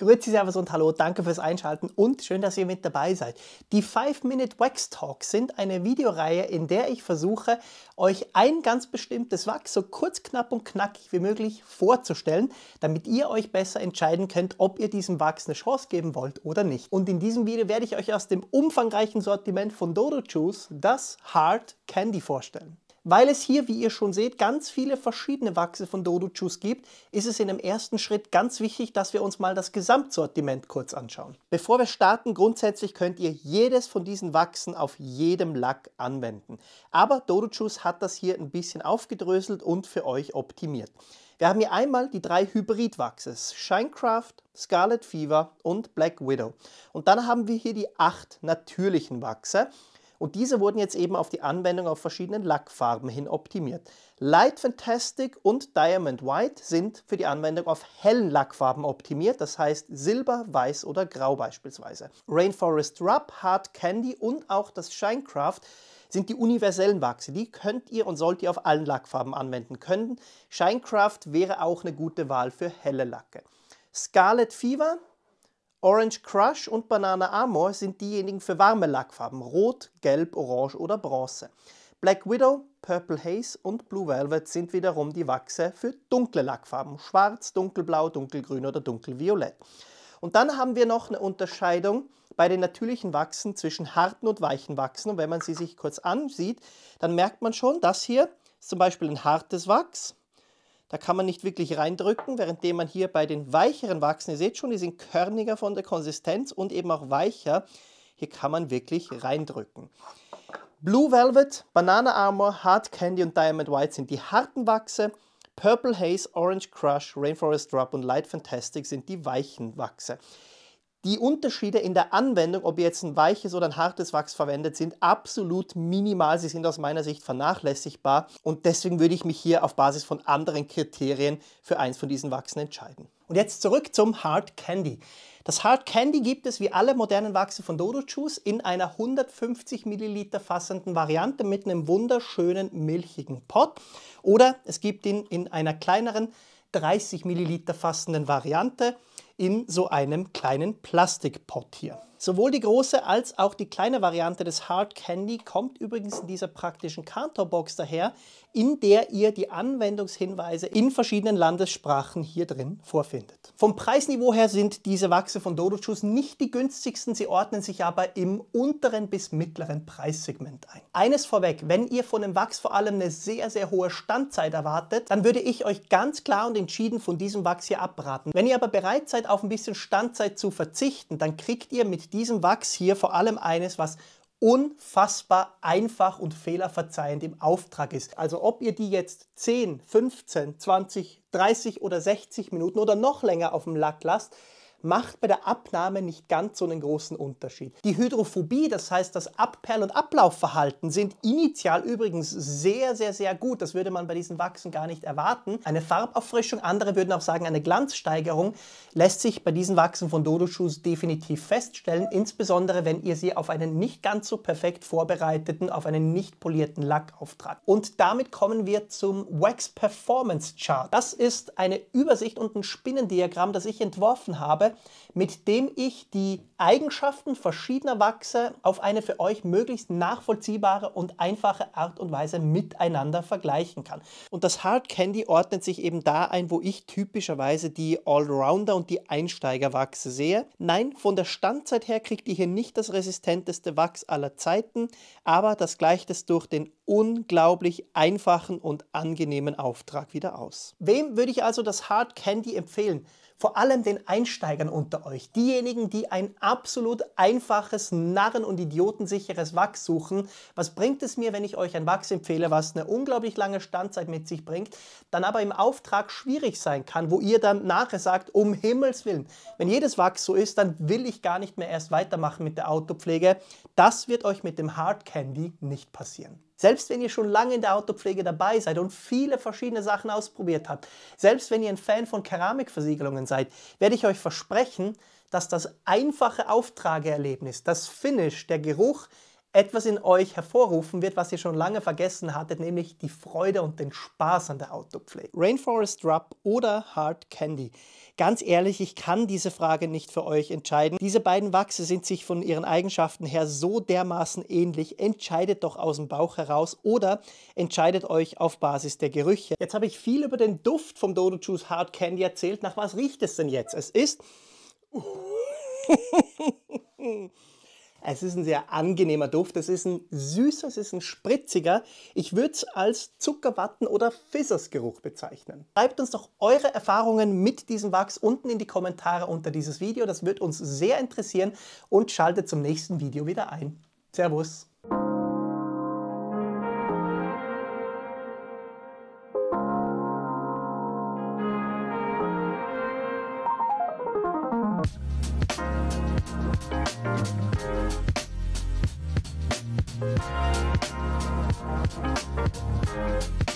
Grüezi, Servus und Hallo, danke fürs Einschalten und schön, dass ihr mit dabei seid. Die 5-Minute Wax Talks sind eine Videoreihe, in der ich versuche, euch ein ganz bestimmtes Wachs so kurz, knapp und knackig wie möglich vorzustellen, damit ihr euch besser entscheiden könnt, ob ihr diesem Wachs eine Chance geben wollt oder nicht. Und in diesem Video werde ich euch aus dem umfangreichen Sortiment von Dodo Juice das Hard Candy vorstellen. Weil es hier, wie ihr schon seht, ganz viele verschiedene Wachse von Dodo Juice gibt, ist es in dem ersten Schritt ganz wichtig, dass wir uns mal das Gesamtsortiment kurz anschauen. Bevor wir starten, grundsätzlich könnt ihr jedes von diesen Wachsen auf jedem Lack anwenden. Aber Dodo Juice hat das hier ein bisschen aufgedröselt und für euch optimiert. Wir haben hier einmal die drei Hybridwachses, Shinecraft, Scarlet Fever und Black Widow. Und dann haben wir hier die acht natürlichen Wachse. Und diese wurden jetzt eben auf die Anwendung auf verschiedenen Lackfarben hin optimiert. Light Fantastic und Diamond White sind für die Anwendung auf hellen Lackfarben optimiert, das heißt Silber, Weiß oder Grau beispielsweise. Rainforest Rub, Hard Candy und auch das Shinecraft sind die universellen Wachse. Die könnt ihr und sollt ihr auf allen Lackfarben anwenden können. Shinecraft wäre auch eine gute Wahl für helle Lacke. Scarlet Fever Orange Crush und Banana Amor sind diejenigen für warme Lackfarben, Rot, Gelb, Orange oder Bronze. Black Widow, Purple Haze und Blue Velvet sind wiederum die Wachse für dunkle Lackfarben, Schwarz, Dunkelblau, Dunkelgrün oder Dunkelviolett. Und dann haben wir noch eine Unterscheidung bei den natürlichen Wachsen zwischen harten und weichen Wachsen. Und wenn man sie sich kurz ansieht, dann merkt man schon, dass hier ist zum Beispiel ein hartes Wachs da kann man nicht wirklich reindrücken, während man hier bei den weicheren Wachsen, ihr seht schon, die sind körniger von der Konsistenz und eben auch weicher. Hier kann man wirklich reindrücken. Blue Velvet, Banana Armor, Hard Candy und Diamond White sind die harten Wachse. Purple Haze, Orange Crush, Rainforest Drop und Light Fantastic sind die weichen Wachse die Unterschiede in der Anwendung, ob ihr jetzt ein weiches oder ein hartes Wachs verwendet, sind absolut minimal. Sie sind aus meiner Sicht vernachlässigbar und deswegen würde ich mich hier auf Basis von anderen Kriterien für eins von diesen Wachsen entscheiden. Und jetzt zurück zum Hard Candy. Das Hard Candy gibt es wie alle modernen Wachse von Dodo Juice in einer 150 Milliliter fassenden Variante mit einem wunderschönen milchigen Pot oder es gibt ihn in einer kleineren 30 Milliliter fassenden Variante in so einem kleinen Plastikpott hier. Sowohl die große als auch die kleine Variante des Hard Candy kommt übrigens in dieser praktischen Kantor-Box daher, in der ihr die Anwendungshinweise in verschiedenen Landessprachen hier drin vorfindet. Vom Preisniveau her sind diese Wachse von Dodo Juice nicht die günstigsten, sie ordnen sich aber im unteren bis mittleren Preissegment ein. Eines vorweg, wenn ihr von dem Wachs vor allem eine sehr, sehr hohe Standzeit erwartet, dann würde ich euch ganz klar und entschieden von diesem Wachs hier abraten. Wenn ihr aber bereit seid, auf ein bisschen Standzeit zu verzichten, dann kriegt ihr mit diesem Wachs hier vor allem eines, was unfassbar einfach und fehlerverzeihend im Auftrag ist. Also ob ihr die jetzt 10, 15, 20, 30 oder 60 Minuten oder noch länger auf dem Lack lasst, macht bei der Abnahme nicht ganz so einen großen Unterschied. Die Hydrophobie, das heißt das Abperl- und Ablaufverhalten, sind initial übrigens sehr, sehr, sehr gut. Das würde man bei diesen Wachsen gar nicht erwarten. Eine Farbauffrischung, andere würden auch sagen eine Glanzsteigerung, lässt sich bei diesen Wachsen von Dodo-Shoes definitiv feststellen, insbesondere wenn ihr sie auf einen nicht ganz so perfekt vorbereiteten, auf einen nicht polierten Lack auftragt. Und damit kommen wir zum Wax Performance Chart. Das ist eine Übersicht und ein Spinnendiagramm, das ich entworfen habe, mit dem ich die Eigenschaften verschiedener Wachse auf eine für euch möglichst nachvollziehbare und einfache Art und Weise miteinander vergleichen kann. Und das Hard Candy ordnet sich eben da ein, wo ich typischerweise die Allrounder und die Einsteigerwachse sehe. Nein, von der Standzeit her kriegt ihr hier nicht das resistenteste Wachs aller Zeiten, aber das gleicht es durch den unglaublich einfachen und angenehmen Auftrag wieder aus. Wem würde ich also das Hard Candy empfehlen? vor allem den Einsteigern unter euch, diejenigen, die ein absolut einfaches, narren- und idiotensicheres Wachs suchen. Was bringt es mir, wenn ich euch ein Wachs empfehle, was eine unglaublich lange Standzeit mit sich bringt, dann aber im Auftrag schwierig sein kann, wo ihr dann nachher sagt, um Himmels Willen, wenn jedes Wachs so ist, dann will ich gar nicht mehr erst weitermachen mit der Autopflege. Das wird euch mit dem Hard Candy nicht passieren. Selbst wenn ihr schon lange in der Autopflege dabei seid und viele verschiedene Sachen ausprobiert habt, selbst wenn ihr ein Fan von Keramikversiegelungen seid, werde ich euch versprechen, dass das einfache Auftrageerlebnis, das Finish, der Geruch, etwas in euch hervorrufen wird, was ihr schon lange vergessen hattet, nämlich die Freude und den Spaß an der Autopflege. Rainforest Rub oder Hard Candy? Ganz ehrlich, ich kann diese Frage nicht für euch entscheiden. Diese beiden Wachse sind sich von ihren Eigenschaften her so dermaßen ähnlich. Entscheidet doch aus dem Bauch heraus oder entscheidet euch auf Basis der Gerüche. Jetzt habe ich viel über den Duft vom Dodo Juice Hard Candy erzählt. Nach was riecht es denn jetzt? Es ist... Es ist ein sehr angenehmer Duft, es ist ein süßer, es ist ein spritziger. Ich würde es als Zuckerwatten- oder Fizzersgeruch bezeichnen. Schreibt uns doch eure Erfahrungen mit diesem Wachs unten in die Kommentare unter dieses Video. Das wird uns sehr interessieren und schaltet zum nächsten Video wieder ein. Servus! Thank